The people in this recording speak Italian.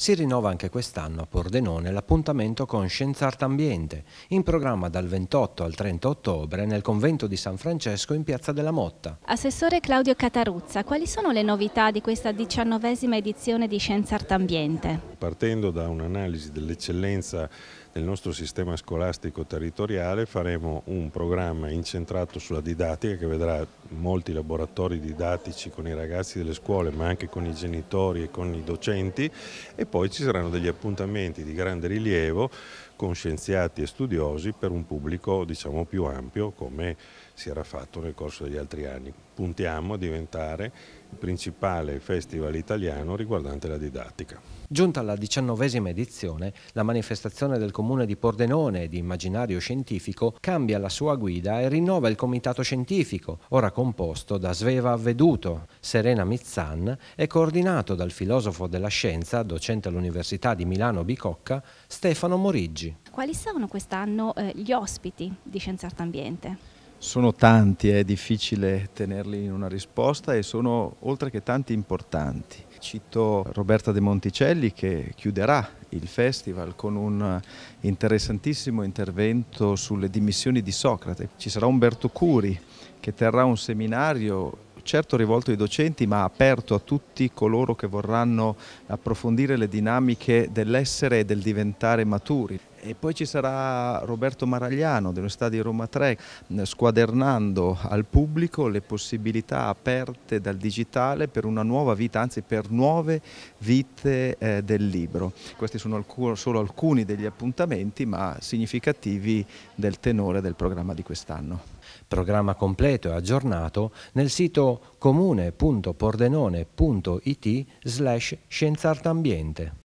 Si rinnova anche quest'anno a Pordenone l'appuntamento con Scienziarte Ambiente, in programma dal 28 al 30 ottobre nel convento di San Francesco in Piazza della Motta. Assessore Claudio Cataruzza, quali sono le novità di questa diciannovesima edizione di Scienziarte Ambiente? Partendo da un'analisi dell'eccellenza nel nostro sistema scolastico territoriale faremo un programma incentrato sulla didattica che vedrà molti laboratori didattici con i ragazzi delle scuole ma anche con i genitori e con i docenti e poi ci saranno degli appuntamenti di grande rilievo con scienziati e studiosi per un pubblico diciamo, più ampio come si era fatto nel corso degli altri anni. Puntiamo a diventare il principale festival italiano riguardante la didattica. Giunta alla diciannovesima edizione, la manifestazione del comune di Pordenone di immaginario scientifico cambia la sua guida e rinnova il comitato scientifico, ora composto da Sveva Avveduto, Serena Mizzan e coordinato dal filosofo della scienza, docente all'Università di Milano Bicocca, Stefano Moriggi oggi. Quali sono quest'anno eh, gli ospiti di Scienza Arte Ambiente? Sono tanti, è difficile tenerli in una risposta e sono oltre che tanti importanti. Cito Roberta De Monticelli che chiuderà il festival con un interessantissimo intervento sulle dimissioni di Socrate. Ci sarà Umberto Curi che terrà un seminario certo rivolto ai docenti, ma aperto a tutti coloro che vorranno approfondire le dinamiche dell'essere e del diventare maturi. E poi ci sarà Roberto Maragliano dell'Università di Roma 3 mm, squadernando al pubblico le possibilità aperte dal digitale per una nuova vita, anzi per nuove vite eh, del libro. Questi sono alc solo alcuni degli appuntamenti ma significativi del tenore del programma di quest'anno. Programma completo e aggiornato nel sito comune.pordenone.it slash scienzartambiente.